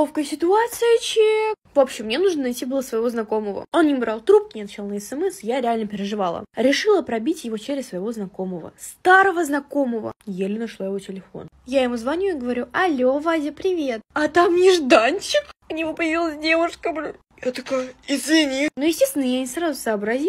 неловкая ситуация, чек. В общем, мне нужно найти было своего знакомого. Он не брал трубки, не отвечал на смс, эм я реально переживала. Решила пробить его через своего знакомого. Старого знакомого. Еле нашла его телефон. Я ему звоню и говорю, алло, Вадя, привет. А там нежданчик. У него появилась девушка, блин. Я такая, извини. Ну, естественно, я не сразу сообразила,